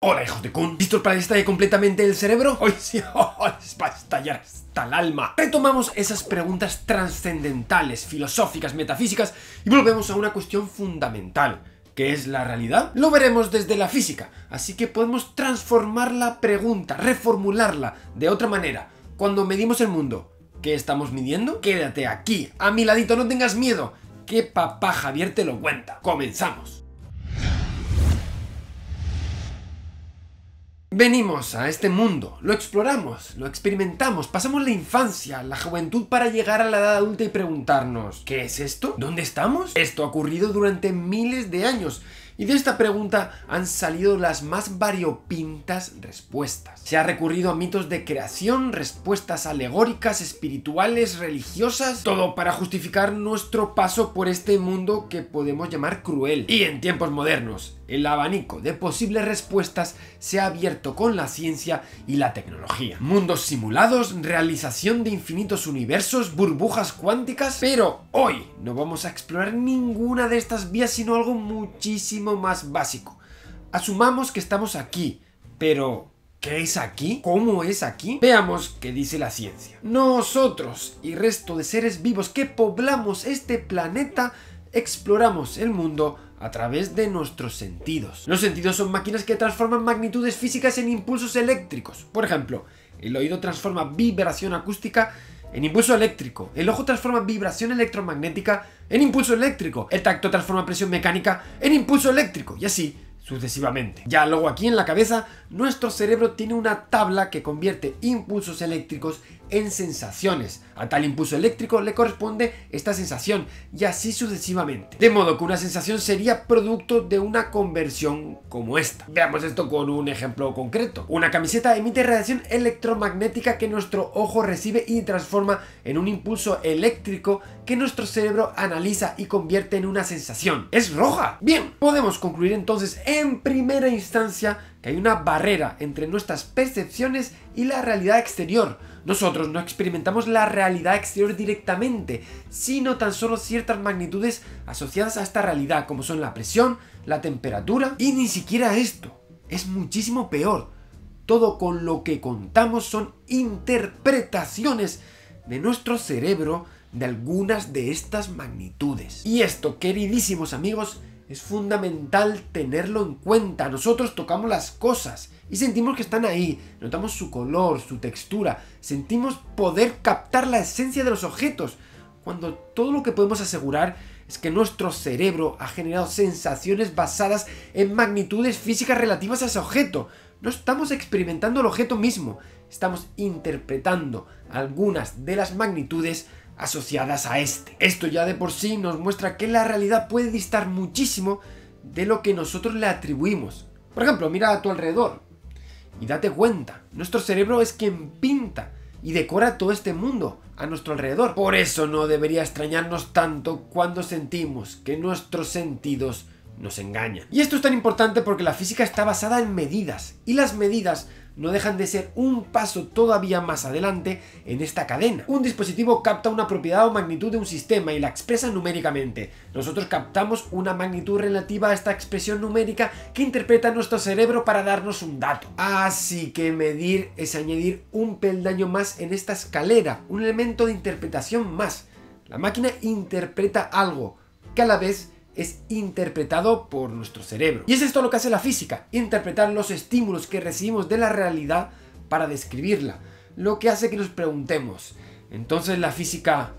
Hola hijos de Kun, ¿listos para de completamente el cerebro? Hoy sí, es para estallar hasta el alma Retomamos esas preguntas trascendentales, filosóficas, metafísicas Y volvemos a una cuestión fundamental que es la realidad? Lo veremos desde la física, así que podemos transformar la pregunta, reformularla de otra manera Cuando medimos el mundo, ¿qué estamos midiendo? Quédate aquí, a mi ladito, no tengas miedo que papá Javier te lo cuenta. Comenzamos. Venimos a este mundo, lo exploramos, lo experimentamos, pasamos la infancia, la juventud para llegar a la edad adulta y preguntarnos, ¿qué es esto? ¿Dónde estamos? Esto ha ocurrido durante miles de años. Y de esta pregunta han salido las más variopintas respuestas. Se ha recurrido a mitos de creación, respuestas alegóricas, espirituales, religiosas, todo para justificar nuestro paso por este mundo que podemos llamar cruel. Y en tiempos modernos, el abanico de posibles respuestas se ha abierto con la ciencia y la tecnología. Mundos simulados, realización de infinitos universos, burbujas cuánticas, pero hoy no vamos a explorar ninguna de estas vías sino algo muchísimo más básico. Asumamos que estamos aquí, pero ¿Qué es aquí? ¿Cómo es aquí? Veamos qué dice la ciencia. Nosotros y resto de seres vivos que poblamos este planeta exploramos el mundo a través de nuestros sentidos. Los sentidos son máquinas que transforman magnitudes físicas en impulsos eléctricos. Por ejemplo, el oído transforma vibración acústica en impulso eléctrico. El ojo transforma vibración electromagnética en impulso eléctrico. El tacto transforma presión mecánica en impulso eléctrico. Y así sucesivamente. Ya luego aquí en la cabeza, nuestro cerebro tiene una tabla que convierte impulsos eléctricos en sensaciones. A tal impulso eléctrico le corresponde esta sensación y así sucesivamente. De modo que una sensación sería producto de una conversión como esta. Veamos esto con un ejemplo concreto. Una camiseta emite radiación electromagnética que nuestro ojo recibe y transforma en un impulso eléctrico que nuestro cerebro analiza y convierte en una sensación. ¡Es roja! Bien, podemos concluir entonces en primera instancia que hay una barrera entre nuestras percepciones y la realidad exterior nosotros no experimentamos la realidad exterior directamente, sino tan solo ciertas magnitudes asociadas a esta realidad, como son la presión, la temperatura y ni siquiera esto. Es muchísimo peor. Todo con lo que contamos son interpretaciones de nuestro cerebro de algunas de estas magnitudes. Y esto, queridísimos amigos, es fundamental tenerlo en cuenta. Nosotros tocamos las cosas y sentimos que están ahí. Notamos su color, su textura. Sentimos poder captar la esencia de los objetos. Cuando todo lo que podemos asegurar es que nuestro cerebro ha generado sensaciones basadas en magnitudes físicas relativas a ese objeto. No estamos experimentando el objeto mismo. Estamos interpretando algunas de las magnitudes asociadas a este. Esto ya de por sí nos muestra que la realidad puede distar muchísimo de lo que nosotros le atribuimos. Por ejemplo, mira a tu alrededor y date cuenta, nuestro cerebro es quien pinta y decora todo este mundo a nuestro alrededor. Por eso no debería extrañarnos tanto cuando sentimos que nuestros sentidos nos engañan. Y esto es tan importante porque la física está basada en medidas y las medidas no dejan de ser un paso todavía más adelante en esta cadena. Un dispositivo capta una propiedad o magnitud de un sistema y la expresa numéricamente. Nosotros captamos una magnitud relativa a esta expresión numérica que interpreta nuestro cerebro para darnos un dato. Así que medir es añadir un peldaño más en esta escalera, un elemento de interpretación más. La máquina interpreta algo que a la vez es interpretado por nuestro cerebro. Y es esto lo que hace la física, interpretar los estímulos que recibimos de la realidad para describirla, lo que hace que nos preguntemos, entonces la física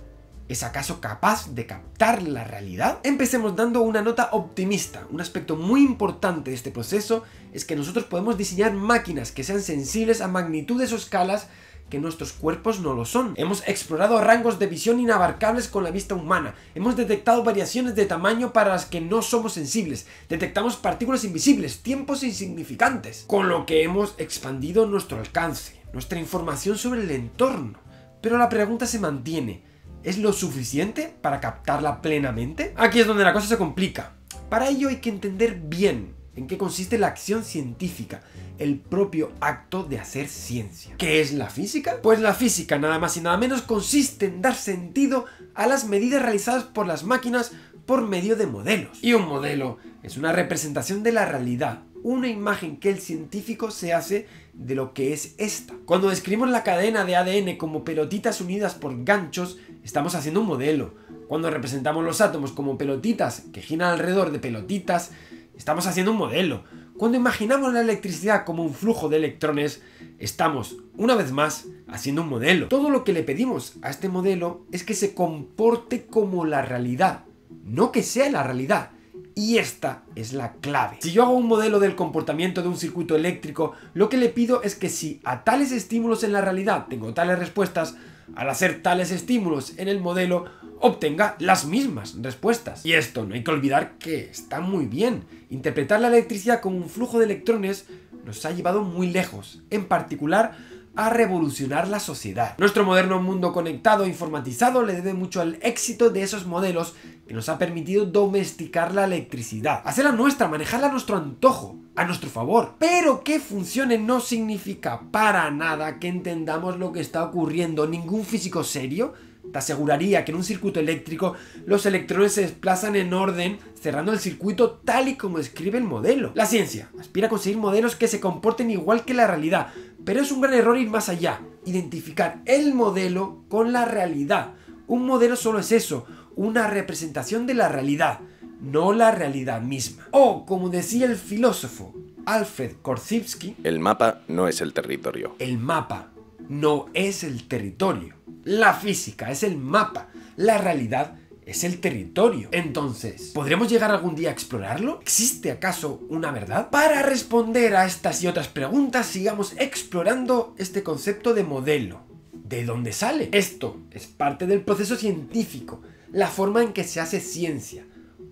¿Es acaso capaz de captar la realidad? Empecemos dando una nota optimista. Un aspecto muy importante de este proceso es que nosotros podemos diseñar máquinas que sean sensibles a magnitudes o escalas que nuestros cuerpos no lo son. Hemos explorado rangos de visión inabarcables con la vista humana. Hemos detectado variaciones de tamaño para las que no somos sensibles. Detectamos partículas invisibles, tiempos insignificantes. Con lo que hemos expandido nuestro alcance, nuestra información sobre el entorno. Pero la pregunta se mantiene. ¿Es lo suficiente para captarla plenamente? Aquí es donde la cosa se complica. Para ello hay que entender bien en qué consiste la acción científica, el propio acto de hacer ciencia. ¿Qué es la física? Pues la física nada más y nada menos consiste en dar sentido a las medidas realizadas por las máquinas por medio de modelos. Y un modelo es una representación de la realidad, una imagen que el científico se hace de lo que es esta. Cuando describimos la cadena de ADN como pelotitas unidas por ganchos, estamos haciendo un modelo. Cuando representamos los átomos como pelotitas que giran alrededor de pelotitas, Estamos haciendo un modelo. Cuando imaginamos la electricidad como un flujo de electrones, estamos, una vez más, haciendo un modelo. Todo lo que le pedimos a este modelo es que se comporte como la realidad, no que sea la realidad. Y esta es la clave. Si yo hago un modelo del comportamiento de un circuito eléctrico, lo que le pido es que si a tales estímulos en la realidad tengo tales respuestas, al hacer tales estímulos en el modelo, obtenga las mismas respuestas. Y esto no hay que olvidar que está muy bien. Interpretar la electricidad como un flujo de electrones nos ha llevado muy lejos, en particular a revolucionar la sociedad. Nuestro moderno mundo conectado e informatizado le debe mucho al éxito de esos modelos que nos ha permitido domesticar la electricidad, hacerla nuestra, manejarla a nuestro antojo, a nuestro favor. Pero que funcione no significa para nada que entendamos lo que está ocurriendo. Ningún físico serio te aseguraría que en un circuito eléctrico los electrones se desplazan en orden cerrando el circuito tal y como escribe el modelo. La ciencia aspira a conseguir modelos que se comporten igual que la realidad, pero es un gran error ir más allá, identificar el modelo con la realidad. Un modelo solo es eso, una representación de la realidad, no la realidad misma. O, como decía el filósofo Alfred Korzybski, el mapa no es el territorio. El mapa no es el territorio. La física es el mapa. La realidad es el territorio. Entonces, ¿podremos llegar algún día a explorarlo? ¿Existe acaso una verdad? Para responder a estas y otras preguntas, sigamos explorando este concepto de modelo. ¿De dónde sale? Esto es parte del proceso científico, la forma en que se hace ciencia.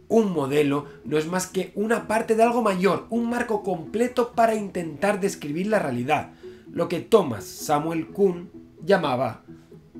Un modelo no es más que una parte de algo mayor, un marco completo para intentar describir la realidad, lo que Thomas Samuel Kuhn llamaba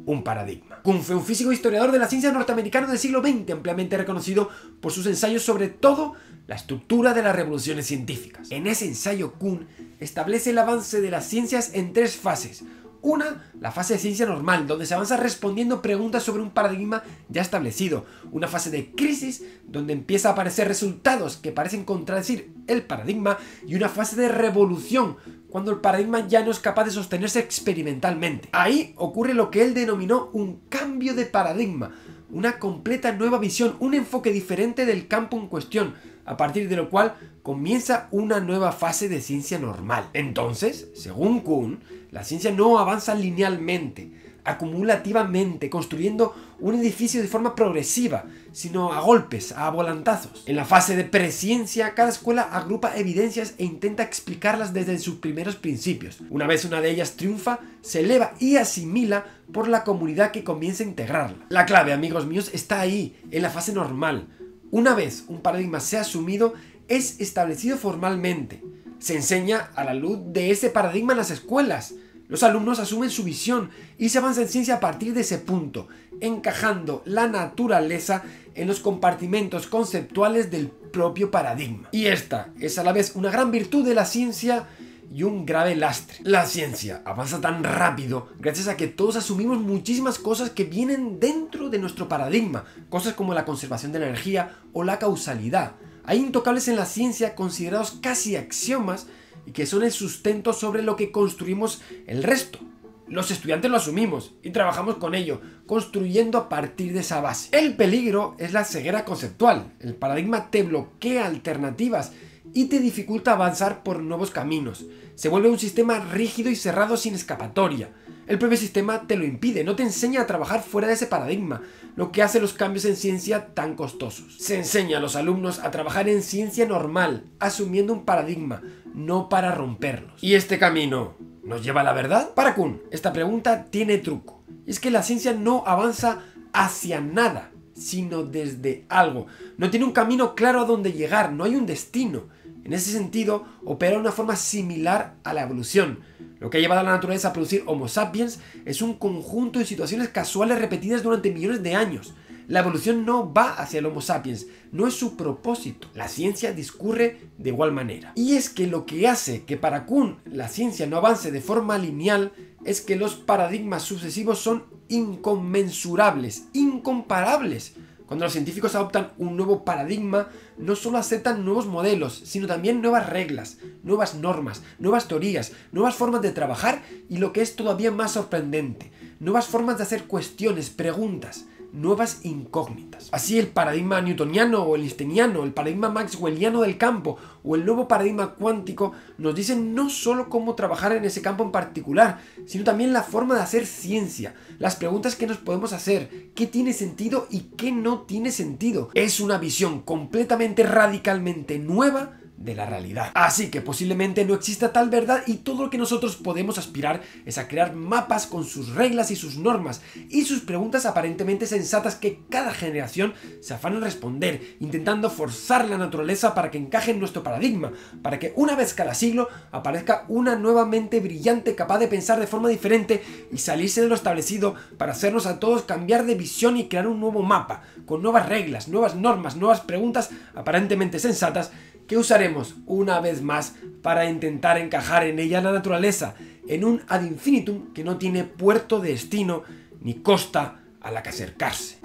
un paradigma. Kuhn fue un físico historiador de la ciencia norteamericano del siglo XX, ampliamente reconocido por sus ensayos sobre todo la estructura de las revoluciones científicas. En ese ensayo, Kuhn establece el avance de las ciencias en tres fases, una, la fase de ciencia normal, donde se avanza respondiendo preguntas sobre un paradigma ya establecido. Una fase de crisis, donde empieza a aparecer resultados que parecen contradecir el paradigma. Y una fase de revolución, cuando el paradigma ya no es capaz de sostenerse experimentalmente. Ahí ocurre lo que él denominó un cambio de paradigma, una completa nueva visión, un enfoque diferente del campo en cuestión, a partir de lo cual comienza una nueva fase de ciencia normal. Entonces, según Kuhn, la ciencia no avanza linealmente, acumulativamente, construyendo un edificio de forma progresiva, sino a golpes, a volantazos. En la fase de presciencia, cada escuela agrupa evidencias e intenta explicarlas desde sus primeros principios. Una vez una de ellas triunfa, se eleva y asimila por la comunidad que comienza a integrarla. La clave, amigos míos, está ahí, en la fase normal. Una vez un paradigma se ha asumido, es establecido formalmente. Se enseña a la luz de ese paradigma en las escuelas. Los alumnos asumen su visión y se avanza en ciencia a partir de ese punto, encajando la naturaleza en los compartimentos conceptuales del propio paradigma. Y esta es a la vez una gran virtud de la ciencia y un grave lastre. La ciencia avanza tan rápido gracias a que todos asumimos muchísimas cosas que vienen dentro de nuestro paradigma, cosas como la conservación de la energía o la causalidad. Hay intocables en la ciencia considerados casi axiomas y que son el sustento sobre lo que construimos el resto. Los estudiantes lo asumimos y trabajamos con ello, construyendo a partir de esa base. El peligro es la ceguera conceptual. El paradigma te bloquea alternativas y te dificulta avanzar por nuevos caminos. Se vuelve un sistema rígido y cerrado sin escapatoria. El propio sistema te lo impide, no te enseña a trabajar fuera de ese paradigma, lo que hace los cambios en ciencia tan costosos. Se enseña a los alumnos a trabajar en ciencia normal, asumiendo un paradigma, no para romperlos. ¿Y este camino nos lleva a la verdad? Para Kuhn, esta pregunta tiene truco. Es que la ciencia no avanza hacia nada, sino desde algo. No tiene un camino claro a dónde llegar, no hay un destino en ese sentido, opera de una forma similar a la evolución. Lo que ha llevado a la naturaleza a producir Homo sapiens es un conjunto de situaciones casuales repetidas durante millones de años. La evolución no va hacia el Homo sapiens, no es su propósito. La ciencia discurre de igual manera. Y es que lo que hace que para Kuhn la ciencia no avance de forma lineal es que los paradigmas sucesivos son inconmensurables, incomparables cuando los científicos adoptan un nuevo paradigma, no solo aceptan nuevos modelos, sino también nuevas reglas, nuevas normas, nuevas teorías, nuevas formas de trabajar y lo que es todavía más sorprendente, nuevas formas de hacer cuestiones, preguntas nuevas incógnitas. Así el paradigma newtoniano o el einsteiniano, el paradigma maxwelliano del campo o el nuevo paradigma cuántico nos dicen no solo cómo trabajar en ese campo en particular, sino también la forma de hacer ciencia, las preguntas que nos podemos hacer, qué tiene sentido y qué no tiene sentido. Es una visión completamente radicalmente nueva de la realidad. Así que posiblemente no exista tal verdad y todo lo que nosotros podemos aspirar es a crear mapas con sus reglas y sus normas y sus preguntas aparentemente sensatas que cada generación se afana en responder, intentando forzar la naturaleza para que encaje en nuestro paradigma, para que una vez cada siglo aparezca una nueva mente brillante capaz de pensar de forma diferente y salirse de lo establecido para hacernos a todos cambiar de visión y crear un nuevo mapa, con nuevas reglas, nuevas normas, nuevas preguntas aparentemente sensatas que usaremos una vez más para intentar encajar en ella la naturaleza, en un ad infinitum que no tiene puerto de destino ni costa a la que acercarse.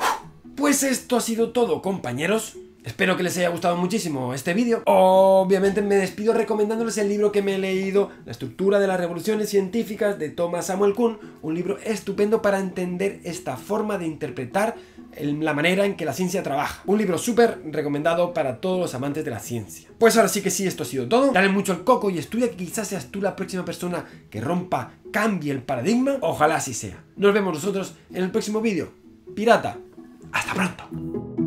Pues esto ha sido todo, compañeros. Espero que les haya gustado muchísimo este vídeo. Obviamente me despido recomendándoles el libro que me he leído, La estructura de las revoluciones científicas de Thomas Samuel Kuhn, un libro estupendo para entender esta forma de interpretar la manera en que la ciencia trabaja. Un libro súper recomendado para todos los amantes de la ciencia. Pues ahora sí que sí, esto ha sido todo. Dale mucho al coco y estudia que quizás seas tú la próxima persona que rompa, cambie el paradigma. Ojalá así sea. Nos vemos nosotros en el próximo vídeo. Pirata, hasta pronto.